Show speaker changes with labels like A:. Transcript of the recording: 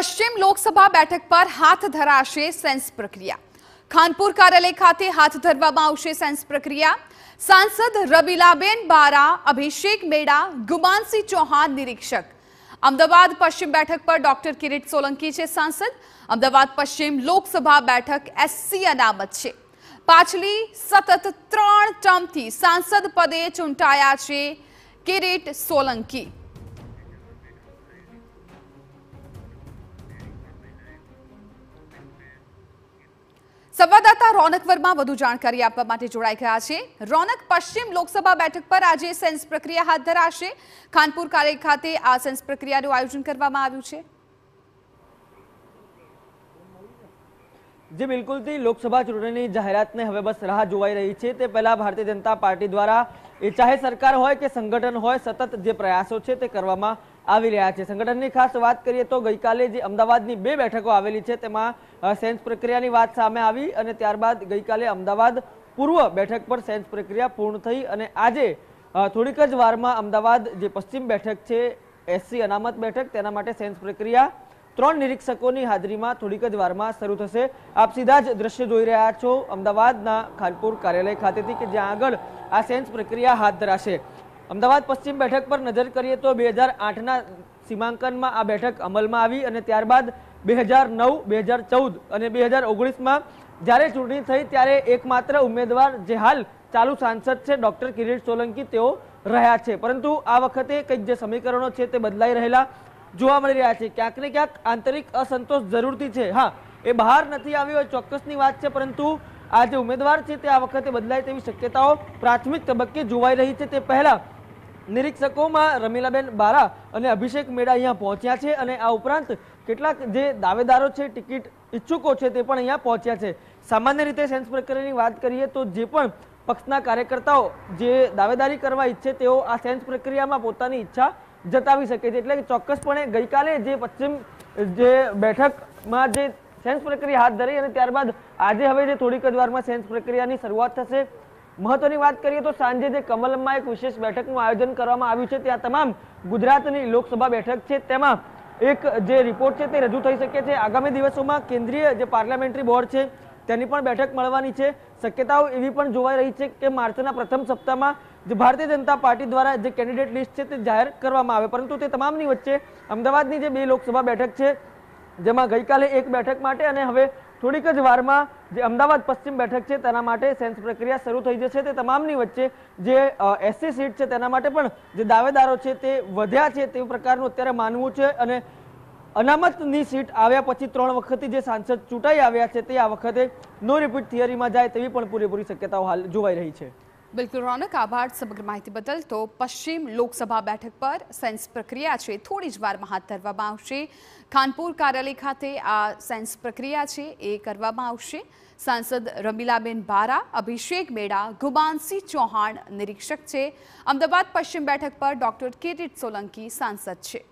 A: પશ્ચિમ લોકસભા બેઠક પર હાથ ધરાશે સેન્સ પ્રક્રિયા ખાનપુર કારલે ખાતે હાથ ધરવામાં આવશે સેન્સ પ્રક્રિયા સાંસદ રવિલાબેન બારા અભિષેક મેડા ગુમાનસી ચૌહાણ નિરીક્ષક અમદાવાદ પશ્ચિમ બેઠક પર ડોક્ટર કિરીટ સોલંકી છે સાંસદ અમદાવાદ પશ્ચિમ લોકસભા બેઠક એસસી અનામત છે પાછલી સતત 3 ટર્મ થી સાંસદ પદે ચૂંટાયા છે કિરીટ સોલંકી સંવાદદાતા રોનક વર્મા વધુ જાણકારી આપવા માટે જોડાઈ ગયા છે રોનક પશ્ચિમ લોકસભા બેઠક પર આજે સેન્સ પ્રક્રિયા હાથ ધરાશે ખાનપુર કાલે ખાતે આ સેન્સ પ્રક્રિયાનું આયોજન કરવામાં આવ્યું છે
B: જે બિલકુલથી લોકસભા ચૂંટણીની જાહેરાતને હવે બસ રાહ જોવાઈ રહી છે તે પહેલા ભારતીય જનતા પાર્ટી દ્વારા એ ચાહે સરકાર હોય કે સંગઠન હોય સતત જે પ્રયાસો છે તે કરવામાં આવી રહ્યા છે સંગઠનની ખાસ વાત કરીએ તો ગઈકાલે જે અમદાવાદની બે બેઠકો આવેલી છે તેમાં સેન્સ પ્રક્રિયાની વાત સામે આવી અને ત્યારબાદ ગઈકાલે અમદાવાદ પૂર્વ બેઠક પર સેન્સ પ્રક્રિયા પૂર્ણ થઈ અને આજે થોડીક જ વારમાં અમદાવાદ જે પશ્ચિમ બેઠક છે એસસી અનામત બેઠક તેના માટે સેન્સ પ્રક્રિયા ત્રણ નિરીક્ષકોની હાજરીમાં થોડીક જ વારમાં શરૂ થશે આપ સીધા જ દ્રશ્ય જોઈ રહ્યા છો અમદાવાદના ખાનપુર કાર્યાલય ખાતેથી કે જ્યાં આગળ આ સેન્સ પ્રક્રિયા હાથ ધરાશે અમદાવાદ પશ્ચિમ બેઠક પર નજર કરીએ તો બે હજાર આઠના સીમાંકનમાં આ બેઠક અમલમાં આવી અને ત્યારબાદ બે હજાર નવ બે હજાર ચૌદ અને બે હજાર ઓગણીસમાં જ્યારે ચૂંટણી થઈ ત્યારે એકમાત્ર ઉમેદવાર જે હાલ ચાલુ સાંસદ છે ડૉક્ટર કિરીટ સોલંકી તેઓ રહ્યા છે પરંતુ આ વખતે કંઈક જે સમીકરણો છે તે બદલાઈ રહેલા જોવા મળી રહ્યા છે ક્યાંક ને ક્યાંક આંતરિક અસંતોષ જરૂરથી છે હા એ બહાર નથી આવ્યો એ ચોક્કસની વાત છે પરંતુ આ જે ઉમેદવાર છે તે આ વખતે બદલાય તેવી શક્યતાઓ પ્રાથમિક તબક્કે જોવાઈ રહી છે તે પહેલાં નિરીક્ષકોમાં રમીલાબેન બારા અને અભિષેક મેડા અહીંયા પહોંચ્યા છે અને આ ઉપરાંત કેટલાક જે દાવેદારો છે ટિકિટ ઈચ્છુકો છે તે પણ અહીંયા પહોંચ્યા છે સામાન્ય રીતે સેન્સ પ્રક્રિયાની વાત કરીએ તો જે પણ પક્ષના કાર્યકર્તાઓ જે દાવેદારી કરવા ઈચ્છે તેઓ આ સેન્સ પ્રક્રિયામાં પોતાની ઈચ્છા જતાવી શકે છે એટલે કે ચોક્કસપણે ગઈકાલે જે પશ્ચિમ જે બેઠકમાં જે સેન્સ પ્રક્રિયા હાથ ધરી અને ત્યારબાદ આજે હવે જે થોડીક જ વારમાં સેન્સ પ્રક્રિયાની શરૂઆત થશે મહત્વની વાત કરીએ તો સાંજે જે કમલમમાં એક વિશેષ બેઠકનું આયોજન કરવામાં આવ્યું છે ત્યાં તમામ ગુજરાતની લોકસભા બેઠક છે તેમાં એક જે રિપોર્ટ છે તે રજૂ થઈ શકે છે આગામી દિવસોમાં કેન્દ્રીય જે પાર્લામેન્ટરી બોર્ડ છે તેની પણ બેઠક મળવાની છે શક્યતાઓ એવી પણ જોવાઈ રહી છે કે માર્ચના પ્રથમ સપ્તાહમાં જે ભારતીય જનતા પાર્ટી દ્વારા જે કેન્ડિડેટ લિસ્ટ છે તે જાહેર કરવામાં આવે પરંતુ તે તમામની વચ્ચે અમદાવાદની જે બે લોકસભા બેઠક છે જેમાં ગઈકાલે એક બેઠક માટે અને હવે થોડીક જ વારમાં જે અમદાવાદ પશ્ચિમ બેઠક છે તેના માટે સેન્સ પ્રક્રિયા શરૂ થઈ જશે તે તમામની વચ્ચે જે એસસી સીટ છે તેના માટે પણ જે દાવેદારો છે તે વધ્યા છે તે પ્રકારનું અત્યારે માનવું છે અને અનામતની સીટ આવ્યા પછી ત્રણ વખતથી જે સાંસદ ચૂંટાઈ આવ્યા છે તે આ વખતે નો રિપીટ થિયરીમાં જાય તેવી પણ પૂરેપૂરી શક્યતાઓ હાલ જોવાઈ રહી છે
A: બિલકુલ રોનક આભાર સમગ્ર માહિતી બદલ તો પશ્ચિમ લોકસભા બેઠક પર સેન્સ પ્રક્રિયા છે થોડી જ વારમાં હાથ ધરવામાં આવશે ખાનપુર કાર્યાલય ખાતે આ સેન્સ પ્રક્રિયા છે એ કરવામાં આવશે સાંસદ રમીલાબેન બારા અભિષેક મેડા ગુબાનસિંહ ચૌહાણ નિરીક્ષક છે અમદાવાદ પશ્ચિમ બેઠક પર ડોક્ટર કિરીટ સોલંકી સાંસદ છે